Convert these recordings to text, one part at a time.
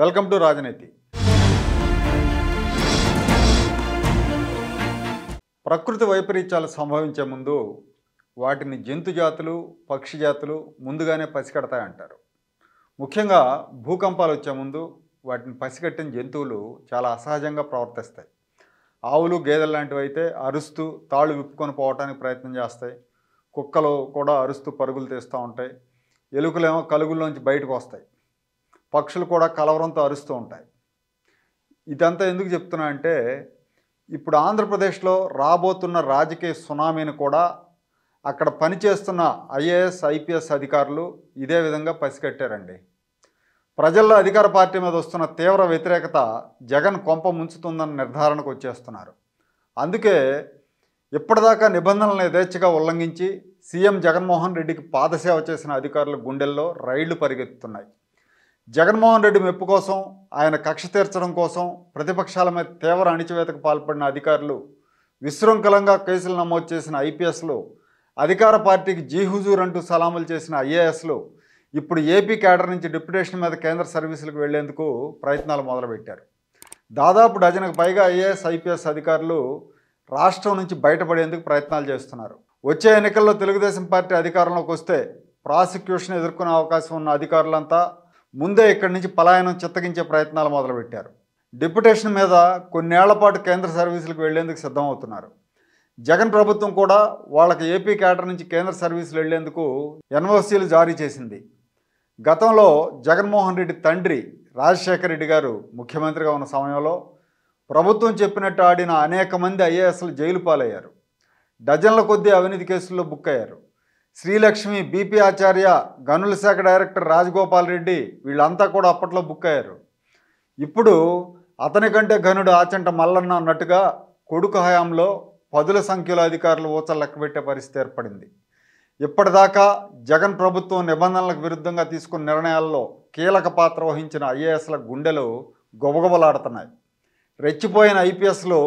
welcome to రాజనీతి ప్రకృతి వైపరీత్యాలు సంభవించే ముందు వాటిని జంతు జాతులు పక్షి జాతులు ముందుగానే పసిగడతాయంటారు ముఖ్యంగా భూకంపాలు వచ్చే ముందు వాటిని పసిగట్టిన జంతువులు చాలా అసహజంగా ప్రవర్తిస్తాయి ఆవులు గేదెలు లాంటివి అయితే అరుస్తూ తాళ్ళు విప్పుకొని పోవటానికి ప్రయత్నం చేస్తాయి కుక్కలు కూడా అరుస్తూ పరుగులు తీస్తూ ఉంటాయి ఎలుకలేమో కలుగుల్లోంచి బయటకు వస్తాయి పక్షులు కూడా కలవరంతో అరుస్తూ ఉంటాయి ఇదంతా ఎందుకు చెప్తున్నా అంటే ఇప్పుడు ఆంధ్రప్రదేశ్లో రాబోతున్న రాజకీయ సునామీని కూడా అక్కడ పనిచేస్తున్న ఐఏఎస్ ఐపీఎస్ అధికారులు ఇదే విధంగా పసికట్టారండి ప్రజల్లో అధికార పార్టీ మీద వస్తున్న తీవ్ర వ్యతిరేకత జగన్ కొంప ముంచుతుందన్న నిర్ధారణకు వచ్చేస్తున్నారు అందుకే ఇప్పటిదాకా నిబంధనలను యథేచ్ఛగా ఉల్లంఘించి సీఎం జగన్మోహన్ రెడ్డికి పాదసేవ చేసిన అధికారుల గుండెల్లో రైళ్లు పరిగెత్తుతున్నాయి జగన్మోహన్ రెడ్డి మెప్పు కోసం ఆయన కక్ష తీర్చడం కోసం ప్రతిపక్షాల మీద తీవ్ర అణిచివేతకు పాల్పడిన అధికారులు విశృంఖలంగా కేసులు నమోదు చేసిన ఐపీఎస్లు అధికార పార్టీకి హుజూర్ అంటూ సలాములు చేసిన ఐఏఎస్లు ఇప్పుడు ఏపీ క్యాడర్ నుంచి డిప్యుటేషన్ మీద కేంద్ర సర్వీసులకు వెళ్లేందుకు ప్రయత్నాలు మొదలుపెట్టారు దాదాపు డజన్కు పైగా ఐఏఎస్ ఐపీఎస్ అధికారులు రాష్ట్రం నుంచి బయటపడేందుకు ప్రయత్నాలు చేస్తున్నారు వచ్చే ఎన్నికల్లో తెలుగుదేశం పార్టీ అధికారంలోకి వస్తే ప్రాసిక్యూషన్ ఎదుర్కొనే అవకాశం ఉన్న అధికారులంతా ముందే ఇక్కడి నుంచి పలాయనం చిత్తగించే ప్రయత్నాలు మొదలుపెట్టారు డిప్యుటేషన్ మీద కొన్నేళ్ల పాటు కేంద్ర సర్వీసులకు వెళ్లేందుకు సిద్ధమవుతున్నారు జగన్ ప్రభుత్వం కూడా వాళ్ళకి ఏపీ కేటర్ నుంచి కేంద్ర సర్వీసులు వెళ్లేందుకు ఎన్ఓసీలు జారీ చేసింది గతంలో జగన్మోహన్ రెడ్డి తండ్రి రాజశేఖర రెడ్డి గారు ముఖ్యమంత్రిగా ఉన్న సమయంలో ప్రభుత్వం చెప్పినట్టు ఆడిన అనేక మంది ఐఏఎస్లు జైలు పాలయ్యారు డజన్ల కొద్దీ అవినీతి కేసుల్లో బుక్ అయ్యారు శ్రీలక్ష్మి బీపీ ఆచార్య గనుల శాఖ డైరెక్టర్ రాజగోపాల్ రెడ్డి వీళ్ళంతా కూడా అప్పట్లో బుక్ అయ్యారు ఇప్పుడు అతని కంటే గనుడు ఆచంట మల్లన్న అన్నట్టుగా కొడుకు హయాంలో పదుల సంఖ్యలో అధికారులు ఊచలు పెట్టే పరిస్థితి ఏర్పడింది ఇప్పటిదాకా జగన్ ప్రభుత్వం నిబంధనలకు విరుద్ధంగా తీసుకున్న నిర్ణయాల్లో కీలక పాత్ర వహించిన ఐఏఎస్ల గుండెలు గొబగొబలాడుతున్నాయి రెచ్చిపోయిన ఐపీఎస్లు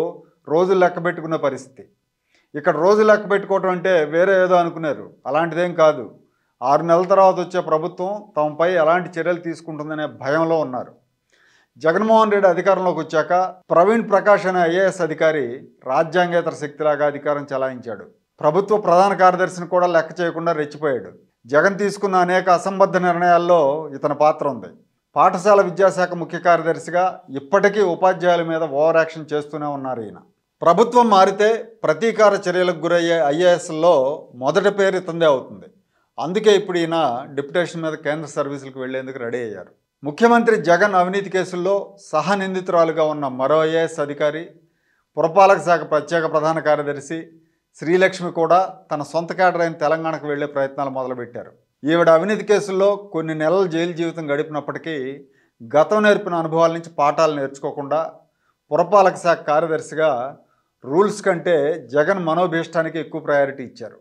రోజులు పెట్టుకునే పరిస్థితి ఇక్కడ రోజు లెక్క పెట్టుకోవటం అంటే వేరే ఏదో అనుకున్నారు అలాంటిదేం కాదు ఆరు నెలల తర్వాత వచ్చే ప్రభుత్వం తమపై ఎలాంటి చర్యలు తీసుకుంటుందనే భయంలో ఉన్నారు జగన్మోహన్ రెడ్డి అధికారంలోకి వచ్చాక ప్రవీణ్ ప్రకాష్ అనే ఐఏఎస్ అధికారి రాజ్యాంగేతర శక్తిలాగా అధికారం చలాయించాడు ప్రభుత్వ ప్రధాన కార్యదర్శిని కూడా లెక్క చేయకుండా రెచ్చిపోయాడు జగన్ తీసుకున్న అనేక అసంబద్ధ నిర్ణయాల్లో ఇతని పాత్ర ఉంది పాఠశాల విద్యాశాఖ ముఖ్య కార్యదర్శిగా ఇప్పటికీ ఉపాధ్యాయుల మీద ఓవర్ యాక్షన్ చేస్తూనే ఉన్నారు ఈయన ప్రభుత్వం మారితే ప్రతీకార చర్యలకు గురయ్యే ఐఏఎస్లో మొదటి పేరు తందే అవుతుంది అందుకే ఇప్పుడు ఈయన డిప్యుటేషన్ మీద కేంద్ర సర్వీసులకు వెళ్లేందుకు రెడీ అయ్యారు ముఖ్యమంత్రి జగన్ అవినీతి కేసుల్లో సహనిందితురాలుగా ఉన్న మరో ఐఏఎస్ అధికారి పురపాలక శాఖ ప్రత్యేక ప్రధాన కార్యదర్శి శ్రీలక్ష్మి కూడా తన సొంత అయిన తెలంగాణకు వెళ్లే ప్రయత్నాలు మొదలుపెట్టారు ఈవిడ అవినీతి కేసుల్లో కొన్ని నెలలు జైలు జీవితం గడిపినప్పటికీ గతం నేర్పిన అనుభవాల నుంచి పాఠాలు నేర్చుకోకుండా పురపాలక శాఖ కార్యదర్శిగా రూల్స్ కంటే జగన్ మనోభీష్టానికి ఎక్కువ ప్రయారిటీ ఇచ్చారు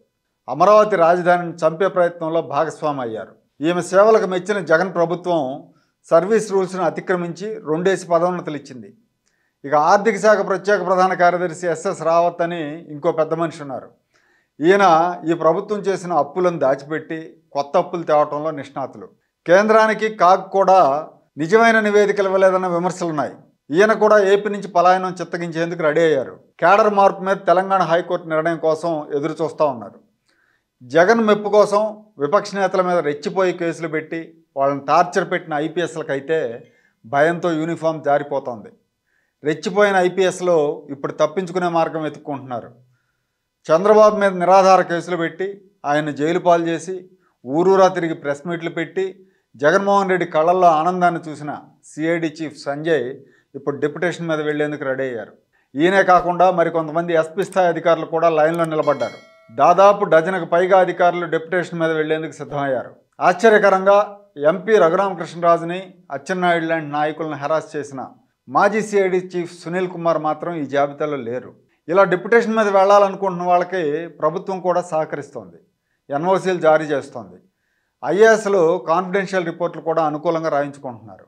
అమరావతి రాజధానిని చంపే ప్రయత్నంలో భాగస్వామి అయ్యారు ఈమె సేవలకు మెచ్చిన జగన్ ప్రభుత్వం సర్వీస్ రూల్స్ను అతిక్రమించి రెండేసి పదోన్నతులు ఇచ్చింది ఇక ఆర్థిక శాఖ ప్రత్యేక ప్రధాన కార్యదర్శి ఎస్ఎస్ రావత్ అని ఇంకో పెద్ద మనిషి ఉన్నారు ఈయన ఈ ప్రభుత్వం చేసిన అప్పులను దాచిపెట్టి కొత్త అప్పులు తేవటంలో నిష్ణాతులు కేంద్రానికి కాగ్ కూడా నిజమైన నివేదికలు ఇవ్వలేదన్న విమర్శలున్నాయి ఈయన కూడా ఏపీ నుంచి పలాయనం చిత్తగించేందుకు రెడీ అయ్యారు కేడర్ మార్పు మీద తెలంగాణ హైకోర్టు నిర్ణయం కోసం ఎదురు చూస్తూ ఉన్నారు జగన్ మెప్పు కోసం విపక్ష నేతల మీద రెచ్చిపోయి కేసులు పెట్టి వాళ్ళని టార్చర్ పెట్టిన ఐపీఎస్లకైతే భయంతో యూనిఫామ్ జారిపోతుంది రెచ్చిపోయిన ఐపీఎస్లో ఇప్పుడు తప్పించుకునే మార్గం వెతుక్కుంటున్నారు చంద్రబాబు మీద నిరాధార కేసులు పెట్టి ఆయన జైలు పాలు చేసి ఊరూరా తిరిగి ప్రెస్ మీట్లు పెట్టి జగన్మోహన్ రెడ్డి కళ్ళల్లో ఆనందాన్ని చూసిన సిఐడి చీఫ్ సంజయ్ ఇప్పుడు డిప్యుటేషన్ మీద వెళ్లేందుకు రెడీ అయ్యారు ఈయనే కాకుండా మరికొంతమంది ఎస్పీ స్థాయి అధికారులు కూడా లైన్లో నిలబడ్డారు దాదాపు డజన్కు పైగా అధికారులు డెప్యుటేషన్ మీద వెళ్లేందుకు సిద్ధమయ్యారు ఆశ్చర్యకరంగా ఎంపీ రఘురామకృష్ణరాజుని అచ్చెన్నాయుడు లాంటి నాయకులను హెరాస్ చేసిన మాజీ సిఐడి చీఫ్ సునీల్ కుమార్ మాత్రం ఈ జాబితాలో లేరు ఇలా డిప్యుటేషన్ మీద వెళ్ళాలనుకుంటున్న వాళ్ళకి ప్రభుత్వం కూడా సహకరిస్తోంది ఎన్ఓసీలు జారీ చేస్తోంది ఐఏఎస్లు కాన్ఫిడెన్షియల్ రిపోర్ట్లు కూడా అనుకూలంగా రాయించుకుంటున్నారు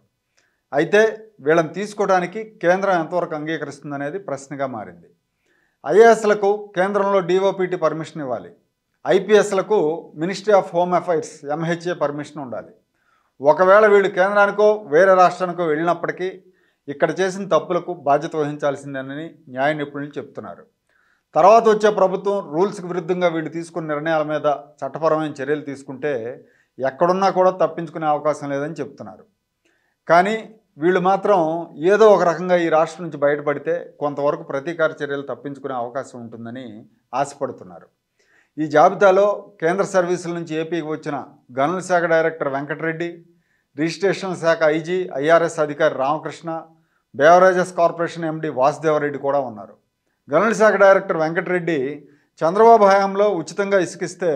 అయితే వీళ్ళని తీసుకోవడానికి కేంద్రం ఎంతవరకు అంగీకరిస్తుందనేది ప్రశ్నగా మారింది ఐఏఎస్లకు కేంద్రంలో డిఓపిటి పర్మిషన్ ఇవ్వాలి ఐపీఎస్లకు ministry of home affairs MHA permission ఉండాలి ఒకవేళ వీళ్ళు కేంద్రానికో వేరే రాష్ట్రానికో వెళ్ళినప్పటికీ ఇక్కడ చేసిన తప్పులకు బాధ్యత వహించాల్సిందేనని న్యాయ నిపుణులు చెప్తున్నారు తర్వాత వచ్చే ప్రభుత్వం రూల్స్కి విరుద్ధంగా వీళ్ళు తీసుకున్న నిర్ణయాల మీద చట్టపరమైన చర్యలు తీసుకుంటే ఎక్కడున్నా కూడా తప్పించుకునే అవకాశం లేదని చెప్తున్నారు కానీ వీళ్ళు మాత్రం ఏదో ఒక రకంగా ఈ రాష్ట్రం నుంచి బయటపడితే కొంతవరకు ప్రతీకార చర్యలు తప్పించుకునే అవకాశం ఉంటుందని ఆశపడుతున్నారు ఈ జాబితాలో కేంద్ర సర్వీసుల నుంచి ఏపీకి వచ్చిన గనుల శాఖ డైరెక్టర్ వెంకటరెడ్డి రిజిస్ట్రేషన్ శాఖ ఐజీ ఐఆర్ఎస్ అధికారి Ramakrishna beverages corporation MD Vasudevareddy కూడా ఉన్నారు గనుల శాఖ డైరెక్టర్ వెంకటరెడ్డి చంద్రబాబు హయాంలో ఉచితంగా ఇసుకిస్తే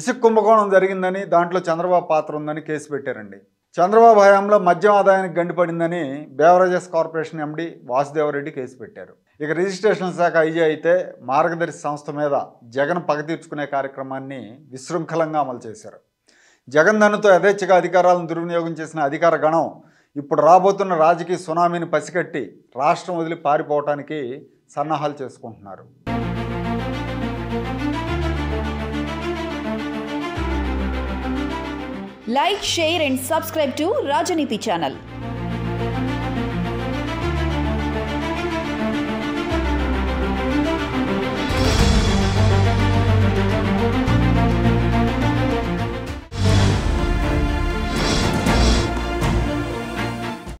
ఇసుక కుంభకోణం జరిగిందని దాంట్లో చంద్రబాబు పాత్ర ఉందని కేసు పెట్టారండి చంద్రబాబు హయాంలో మద్యం ఆదాయానికి గండిపడిందని beverages corporation MD Vasudevareddy case పెట్టారు ఇక రిజిస్ట్రేషన్ శాఖ ఐజీ అయితే మార్గదర్శి సంస్థ మీద జగన్ పగ తీర్చుకునే కార్యక్రమాన్ని విశృంఖలంగా అమలు చేశారు జగన్ ధనుతో యథేచ్ఛగా అధికారాలను దుర్వినియోగం చేసిన అధికార గణం ఇప్పుడు రాబోతున్న రాజకీయ సునామీని పసిగట్టి రాష్ట్రం వదిలి పారిపోవటానికి సన్నాహాలు చేసుకుంటున్నారు like share and subscribe to Rajaneeti channel